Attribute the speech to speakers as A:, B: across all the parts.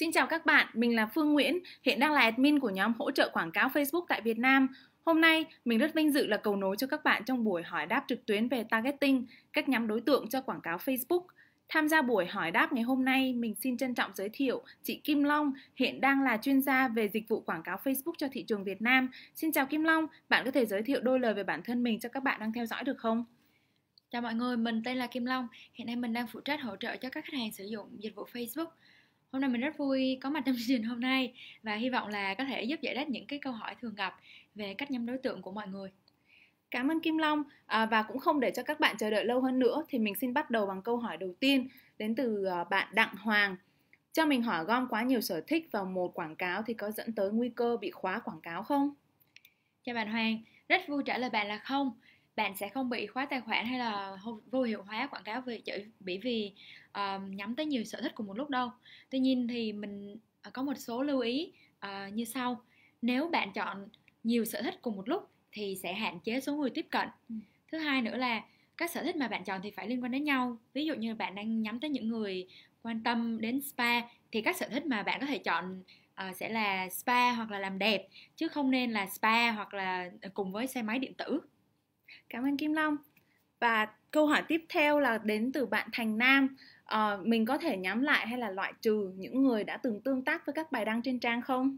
A: Xin chào các bạn, mình là Phương Nguyễn, hiện đang là admin của nhóm hỗ trợ quảng cáo Facebook tại Việt Nam. Hôm nay, mình rất vinh dự là cầu nối cho các bạn trong buổi hỏi đáp trực tuyến về targeting, cách nhắm đối tượng cho quảng cáo Facebook. Tham gia buổi hỏi đáp ngày hôm nay, mình xin trân trọng giới thiệu chị Kim Long, hiện đang là chuyên gia về dịch vụ quảng cáo Facebook cho thị trường Việt Nam. Xin chào Kim Long, bạn có thể giới thiệu đôi lời về bản thân mình cho các bạn đang theo dõi được không? Chào mọi người, mình tên là Kim Long. Hiện nay mình đang phụ trách hỗ trợ cho các khách hàng sử
B: dụng dịch vụ Facebook. Hôm nay mình rất vui có mặt trong chương trình hôm nay và hy vọng là có thể giúp giải đáp những cái câu hỏi thường gặp về cách nhắm đối tượng của mọi người.
A: Cảm ơn Kim Long à, và cũng không để cho các bạn chờ đợi lâu hơn nữa thì mình xin bắt đầu bằng câu hỏi đầu tiên đến từ à, bạn Đặng Hoàng. Cho mình hỏi gom quá nhiều sở thích vào một quảng cáo thì có dẫn tới nguy cơ bị khóa quảng cáo không? Chào bạn Hoàng, rất vui trả lời bạn là không bạn sẽ
B: không bị khóa tài khoản hay là vô hiệu hóa quảng cáo về chữ bởi vì uh, nhắm tới nhiều sở thích cùng một lúc đâu tuy nhiên thì mình ờ, có một số lưu ý uh, như sau nếu bạn chọn nhiều sở thích cùng một lúc thì sẽ hạn chế số người tiếp cận ừ. thứ hai nữa là các sở thích mà bạn chọn thì phải liên quan đến nhau ví dụ như bạn đang nhắm tới những người quan tâm đến spa thì các sở thích mà bạn có thể chọn uh, sẽ là spa hoặc là làm đẹp chứ không nên là spa hoặc là cùng với xe máy điện tử Cảm ơn Kim
A: Long. Và câu hỏi tiếp theo là đến từ bạn Thành Nam. À, mình có thể nhắm lại hay là loại trừ những người đã từng tương tác với các bài đăng trên trang không?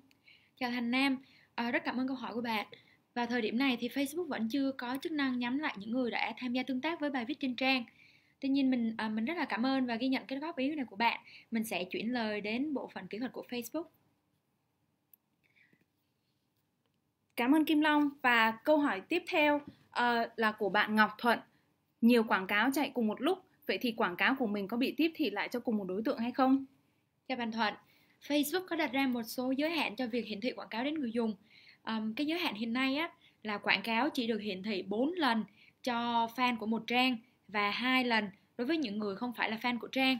A: Chào Thành
B: Nam, à, rất cảm ơn câu hỏi của bạn. Và thời điểm này thì Facebook vẫn chưa có chức năng nhắm lại những người đã tham gia tương tác với bài viết trên trang. Tuy nhiên mình à, mình rất là cảm ơn và ghi nhận cái góp ý này của bạn. Mình sẽ chuyển lời đến bộ phận kỹ thuật của Facebook.
A: Cảm ơn Kim Long và câu hỏi tiếp theo Ờ, là của bạn Ngọc Thuận nhiều quảng cáo chạy cùng một lúc vậy thì quảng cáo của mình có bị tiếp thị lại cho cùng một đối tượng hay không? Chào bạn Thuận, Facebook có đặt ra một số giới hạn cho việc hiển thị quảng cáo đến
B: người dùng. Um, cái giới hạn hiện nay á là quảng cáo chỉ được hiển thị 4 lần
A: cho fan của một trang và hai lần đối với những người không phải là fan của trang.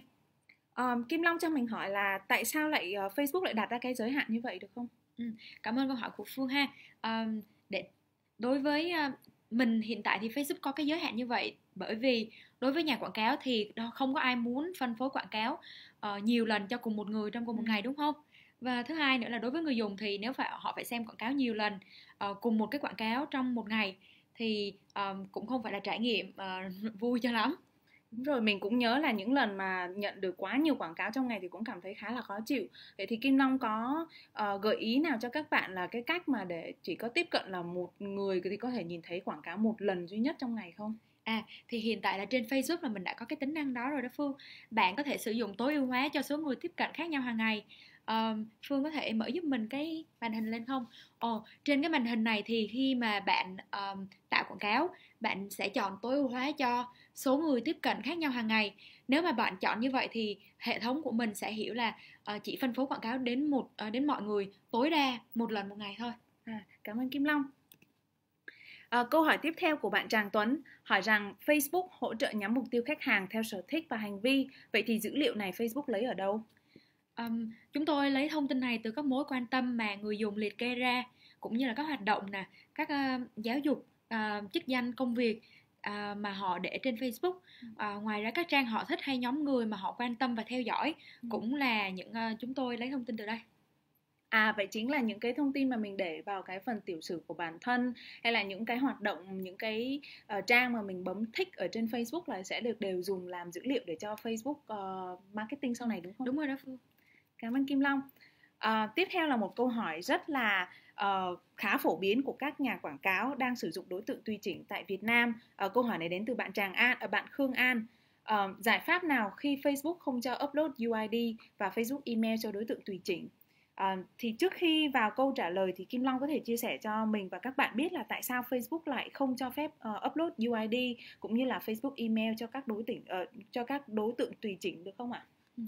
A: Um, Kim Long cho mình hỏi là tại sao lại uh, Facebook lại đặt ra cái giới hạn như vậy được không? Ừ, cảm ơn câu hỏi của Phương ha. Um, để đối với uh, mình hiện tại thì Facebook có
B: cái giới hạn như vậy bởi vì đối với nhà quảng cáo thì không có ai muốn phân phối quảng cáo uh, nhiều lần cho cùng một người trong cùng một ừ. ngày đúng không? và thứ hai nữa là đối với người dùng thì nếu phải họ phải xem quảng cáo nhiều lần uh, cùng một cái quảng cáo trong một ngày thì um, cũng không phải là
A: trải nghiệm uh, vui cho lắm Đúng rồi, mình cũng nhớ là những lần mà nhận được quá nhiều quảng cáo trong ngày thì cũng cảm thấy khá là khó chịu. Vậy thì Kim Long có uh, gợi ý nào cho các bạn là cái cách mà để chỉ có tiếp cận là một người thì có thể nhìn thấy quảng cáo một lần duy nhất trong ngày không? À, thì hiện tại là trên Facebook là mình đã có cái tính năng đó rồi đó Phương. Bạn có thể sử dụng tối
B: ưu hóa cho số người tiếp cận khác nhau hàng ngày um, phương có thể mở giúp mình cái màn hình lên không ồ ờ, trên cái màn hình này thì khi mà bạn um, tạo quảng cáo bạn sẽ chọn tối ưu hóa cho số người tiếp cận khác nhau hàng ngày nếu mà bạn chọn như vậy thì hệ thống của mình sẽ hiểu là uh, chỉ phân phối quảng cáo đến một uh, đến mọi người tối đa một lần một
A: ngày thôi à, cảm ơn kim long À, câu hỏi tiếp theo của bạn Tràng Tuấn hỏi rằng Facebook hỗ trợ nhắm mục tiêu khách hàng theo sở thích và hành vi. Vậy thì dữ liệu này Facebook lấy ở đâu? Um, chúng tôi lấy thông tin này từ các mối quan tâm mà người dùng liệt kê
B: ra cũng như là các hoạt động nè, các uh, giáo dục, uh, chức danh, công việc À, mà họ để trên Facebook à, ngoài ra các trang họ thích hay nhóm người mà họ quan tâm và theo dõi
A: cũng là những uh, chúng tôi lấy thông tin từ đây À vậy chính là những cái thông tin mà mình để vào cái phần tiểu sử của bản thân hay là những cái hoạt động, những cái uh, trang mà mình bấm thích ở trên Facebook là sẽ được đều dùng làm dữ liệu để cho Facebook uh, marketing sau này đúng không? Đúng rồi đó Phương. Cảm ơn Kim Long. À, tiếp theo là một câu hỏi rất là uh, khá phổ biến của các nhà quảng cáo đang sử dụng đối tượng tùy chỉnh tại Việt Nam. Uh, câu hỏi này đến từ bạn Tràng An, bạn Khương An. Uh, giải pháp nào khi Facebook không cho upload UID và Facebook email cho đối tượng tùy chỉnh? Uh, thì trước khi vào câu trả lời thì Kim Long có thể chia sẻ cho mình và các bạn biết là tại sao Facebook lại không cho phép uh, upload UID cũng như là Facebook email cho các đối tượng uh, cho các đối tượng tùy chỉnh được không ạ? À? Ừ.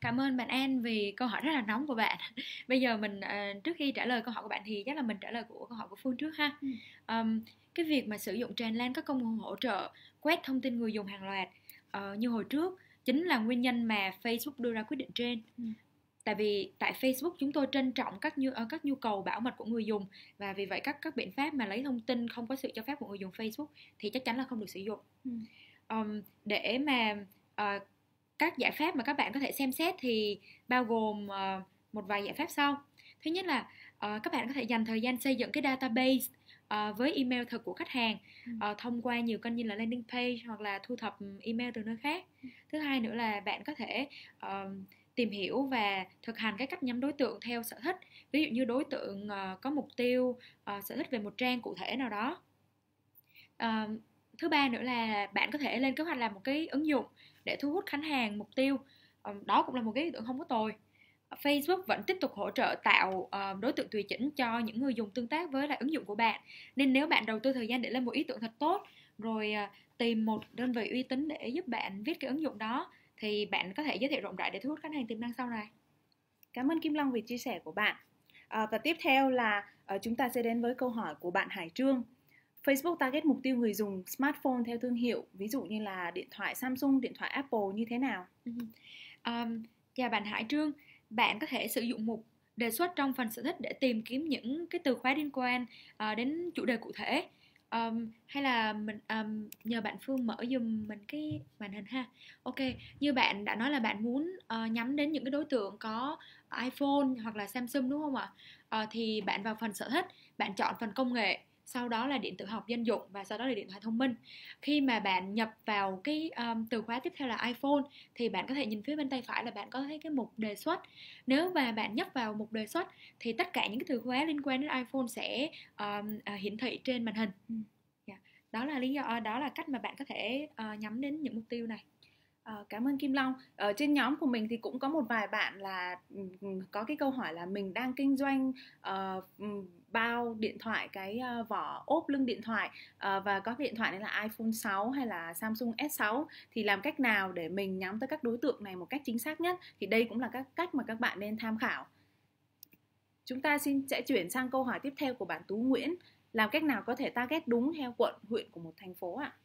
B: cảm ơn bạn An vì câu hỏi rất là nóng của bạn bây giờ mình ờ, trước khi trả lời câu hỏi của bạn thì chắc là mình trả lời của câu hỏi của Phương trước ha ừ. um, cái việc mà sử dụng tràn lan các công cụ hỗ trợ quét thông tin người dùng hàng loạt uh, như hồi trước chính là nguyên nhân mà Facebook đưa ra quyết định trên ừ. tại vì tại Facebook chúng tôi trân trọng các nhu ờ, các nhu cầu bảo mật của người dùng và vì vậy các các biện pháp mà lấy thông tin không có sự cho phép của người dùng Facebook thì chắc chắn là không được sử dụng ừ. um, để mà uh, các giải pháp mà các bạn có thể xem xét thì bao gồm ờ, một vài giải pháp sau thứ nhất là ờ, các bạn có thể dành thời gian xây dựng cái database uh, với email thật của khách hàng uh, thông qua nhiều kênh như là landing page hoặc là thu thập email từ nơi khác ừ. thứ hai nữa là bạn có thể tìm hiểu và thực hành cái cách nhắm đối tượng theo sở thích ví dụ như đối tượng có mục tiêu sở thích về một trang cụ thể nào đó thứ ba nữa là bạn có thể lên kế hoạch làm một cái ứng dụng để thu hút khách hàng mục tiêu đó cũng là một cái ý tưởng không có tồi Facebook vẫn tiếp tục hỗ trợ tạo đối tượng tùy chỉnh cho những người dùng tương tác với lại ứng dụng của bạn nên nếu bạn đầu tư thời gian để lên một ý tưởng thật tốt rồi ờ, tìm một đơn vị uy tín để giúp bạn viết cái ứng dụng đó thì bạn có thể giới thiệu rộng rãi để thu
A: hút khách hàng tiềm năng sau này cảm ơn Kim Long vì chia sẻ của bạn à, và tiếp theo là ờ, chúng ta sẽ đến với câu hỏi của bạn Hải Trương Facebook target mục tiêu người dùng smartphone theo thương hiệu, ví dụ như là điện thoại Samsung, điện thoại Apple như thế nào? Um,
B: chào bạn Hải Trương, bạn có thể sử dụng mục đề xuất trong phần sở thích để tìm kiếm những cái từ khóa liên quan uh, đến chủ đề cụ thể. Um, hay là mình um, nhờ bạn Phương mở dùm mình cái màn hình ha. Ok, như bạn đã nói là bạn muốn uh, nhắm đến những cái đối tượng có iPhone hoặc là Samsung đúng không ạ? Uh, thì bạn vào phần sở thích, bạn chọn phần công nghệ sau đó là điện tử học dân dụng và sau đó là điện thoại thông minh khi mà bạn nhập vào cái um, từ khóa tiếp theo là iPhone thì bạn có thể nhìn phía bên tay phải là bạn có thấy cái mục đề xuất nếu mà bạn nhấp vào mục đề xuất thì tất cả những cái từ khóa liên quan đến iPhone sẽ um, uh, hiển thị trên màn hình yeah. Ừ. Dạ. đó là lý do à, đó là cách
A: mà bạn có thể uh, nhắm đến những mục tiêu này À, cảm ơn Kim Long. Ở ờ, trên nhóm của mình thì cũng có một vài bạn là có cái câu hỏi là mình đang kinh doanh uh, bao điện thoại cái uh, vỏ ốp lưng điện thoại uh, và có điện thoại đấy là iPhone 6 hay là Samsung S6 thì làm cách nào để mình nhắm tới các đối tượng này một cách chính xác nhất thì đây cũng là các cách mà các bạn nên tham khảo. Chúng ta xin sẽ chuyển sang câu hỏi tiếp theo của bạn Tú Nguyễn. Làm cách nào có thể target đúng theo quận, huyện của một thành phố ạ? À?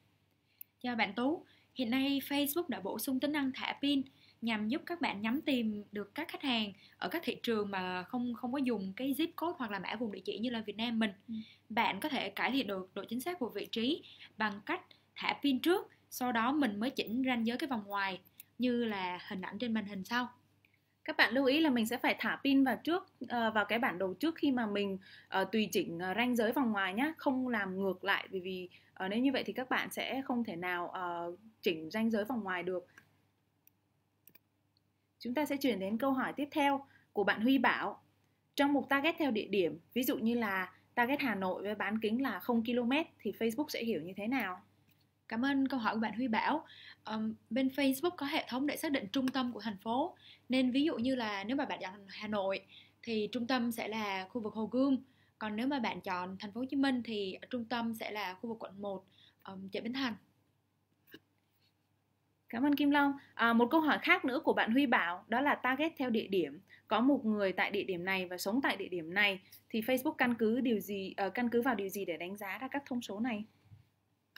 A: Chào bạn Tú, Hiện nay Facebook đã bổ sung tính năng thả pin nhằm giúp các bạn
B: nhắm tìm được các khách hàng ở các thị trường mà không không có dùng cái zip code hoặc là mã vùng địa chỉ như là Việt Nam mình. Ừ. Bạn có thể cải thiện được độ chính xác của vị trí bằng cách
A: thả pin trước, sau đó mình mới chỉnh ranh giới cái vòng ngoài như là hình ảnh trên màn hình sau các bạn lưu ý là mình sẽ phải thả pin vào trước uh, vào cái bản đồ trước khi mà mình uh, tùy chỉnh uh, ranh giới vòng ngoài nhé không làm ngược lại vì vì uh, nếu như vậy thì các bạn sẽ không thể nào uh, chỉnh ranh giới vòng ngoài được chúng ta sẽ chuyển đến câu hỏi tiếp theo của bạn Huy Bảo trong mục target theo địa điểm ví dụ như là target Hà Nội với bán kính là 0 km thì Facebook sẽ hiểu như thế nào Cảm ơn câu hỏi của bạn Huy Bảo. Um, bên Facebook có hệ thống để xác định trung tâm của thành phố.
B: Nên ví dụ như là nếu mà bạn chọn Hà Nội thì trung tâm sẽ là khu vực Hồ Gươm. Còn nếu mà bạn chọn thành phố Hồ Chí Minh thì trung tâm sẽ là khu vực quận 1, um, chợ Bến Thành.
A: Cảm ơn Kim Long. À, một câu hỏi khác nữa của bạn Huy Bảo đó là target theo địa điểm. Có một người tại địa điểm này và sống tại địa điểm này thì Facebook căn cứ điều gì uh, căn cứ vào điều gì để đánh giá ra các thông số này?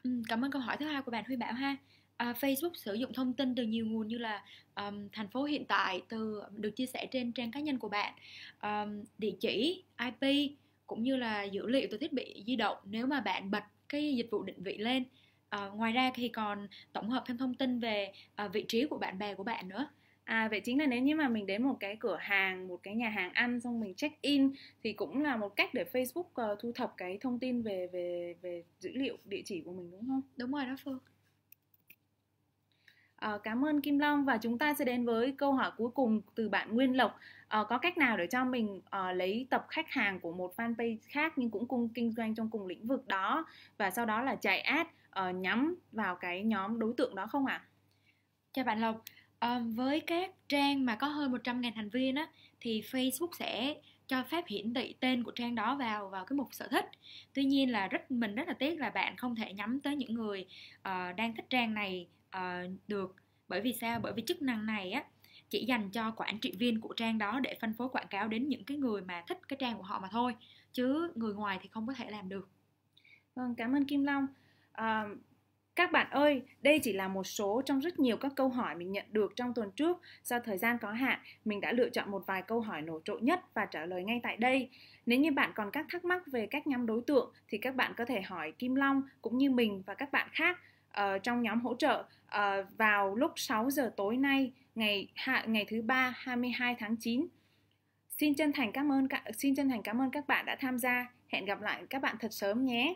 A: Ừ, cảm ơn câu hỏi
B: thứ hai của bạn Huy Bảo ha. À, Facebook sử dụng thông tin từ nhiều nguồn như là um, thành phố hiện tại từ được chia sẻ trên trang cá nhân của bạn, um, địa chỉ, IP cũng như là dữ liệu từ thiết bị di động nếu mà bạn bật cái dịch vụ định vị lên. À, ngoài
A: ra thì còn tổng hợp thêm thông tin về à, vị trí của bạn bè của bạn nữa À, vậy chính là nếu như mà mình đến một cái cửa hàng, một cái nhà hàng ăn xong mình check in thì cũng là một cách để Facebook uh, thu thập cái thông tin về về về dữ liệu địa chỉ của mình đúng không? Đúng rồi đó Phương. À, cảm ơn Kim Long và chúng ta sẽ đến với câu hỏi cuối cùng từ bạn Nguyên Lộc. À, có cách nào để cho mình à, lấy tập khách hàng của một fanpage khác nhưng cũng cung kinh doanh trong cùng lĩnh vực đó và sau đó là chạy ad à, nhắm vào cái nhóm đối tượng đó không ạ? À? Chào bạn Lộc um, với các trang
B: mà có hơn 100.000 thành viên á thì Facebook sẽ cho phép hiển thị tên của trang đó vào vào cái mục sở thích tuy nhiên là rất mình rất là tiếc là bạn không thể nhắm tới những người uh, đang thích trang này uh, được bởi vì sao bởi vì chức năng này á chỉ dành cho quản trị viên của trang đó để phân phối quảng cáo đến những cái người mà thích cái trang của họ mà thôi
A: chứ người ngoài thì không có thể làm được vâng cảm ơn kim long uh, các bạn ơi, đây chỉ là một số trong rất nhiều các câu hỏi mình nhận được trong tuần trước. Do thời gian có hạn, mình đã lựa chọn một vài câu hỏi nổi trội nhất và trả lời ngay tại đây. Nếu như bạn còn các thắc mắc về cách nhắm đối tượng thì các bạn có thể hỏi Kim Long cũng như mình và các bạn khác uh, trong nhóm hỗ trợ uh, vào lúc 6 giờ tối nay ngày hạ, ngày thứ ba 22 tháng 9. Xin chân thành cảm ơn xin chân thành cảm ơn các bạn đã tham gia. Hẹn gặp lại các bạn thật sớm nhé.